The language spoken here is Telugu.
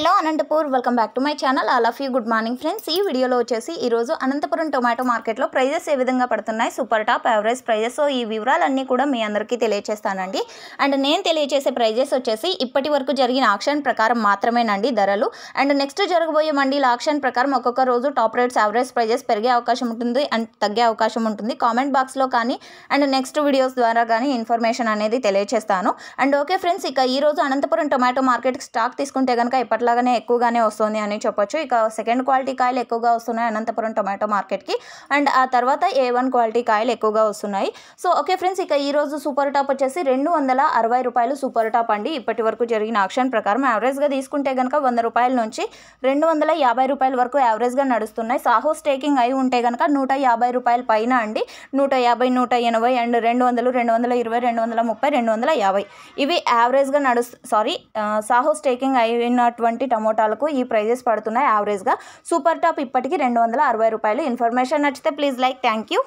hello Anantapur welcome back to my channel all of you good morning friends ఈ వీడియోలో వచ్చేసి ఈరోజు అనంతపురం టొమాటో మార్కెట్లో ప్రైజెస్ ఏ విధంగా పడుతున్నాయి super top average prices so ఈ వివరాలన్నీ కూడా మీ అందరికీ తెలియజేస్తానండి అండ్ నేను తెలియజేసే ప్రైజెస్ వచ్చేసి ఇప్పటి వరకు జరిగిన ఆక్షన్ ప్రకారం మాత్రమేనండి ధరలు అండ్ నెక్స్ట్ జరగబోయే మండీల ఆక్షన్ ప్రకారం ఒక్కొక్క రోజు టాప్ రేట్స్ యావరేజ్ ప్రైజెస్ పెరిగే అవకాశం ఉంటుంది అండ్ తగ్గే అవకాశం ఉంటుంది కామెంట్ బాక్స్లో కానీ అండ్ నెక్స్ట్ వీడియోస్ ద్వారా కానీ ఇన్ఫర్మేషన్ అనేది తెలియజేస్తాను అండ్ ఓకే ఫ్రెండ్స్ ఇక ఈరోజు అనంతపురం టొమాటో మార్కెట్ స్టాక్ తీసుకుంటే కనుక ఇప్పట్లో లాగానే ఎక్కువగానే వస్తుంది అని చెప్పొచ్చు ఇక సెకండ్ క్వాలిటీ కాయలు ఎక్కువగా వస్తున్నాయి అనంతపురం టొమాటో మార్కెట్కి అండ్ ఆ తర్వాత ఏ వన్ క్వాలిటీ కాయలు ఎక్కువగా వస్తున్నాయి సో ఓకే ఫ్రెండ్స్ ఇక ఈరోజు సూపర్ టాప్ వచ్చేసి రెండు వందల అరవై రూపాయలు సూపర్ టాప్ అండి ఇప్పటి వరకు జరిగిన ఆక్షన్ ప్రకారం యావరేజ్గా తీసుకుంటే కనుక వంద రూపాయల నుంచి రెండు వందల యాభై రూపాయల వరకు యావరేజ్గా నడుస్తున్నాయి సాహో స్టేకింగ్ అయి ఉంటే కనుక నూట యాభై రూపాయల పైన అండి నూట యాభై నూట ఎనభై అండ్ రెండు వందలు రెండు వందల ఇరవై రెండు వందల ముప్పై రెండు వందల యాభై ఇవి యావరేజ్గా నడు సారీ సాహో స్టేకింగ్ అయినటువంటి ఉన్నటువంటి టమోటాలకు ఈ ప్రైజెస్ పడుతున్నాయి యావరేజ్గా సూపర్ టాప్ ఇప్పటికీ రెండు వందల అరవై రూపాయలు ఇన్ఫర్మేషన్ నచ్చితే ప్లీజ్ లైక్ థ్యాంక్ యూ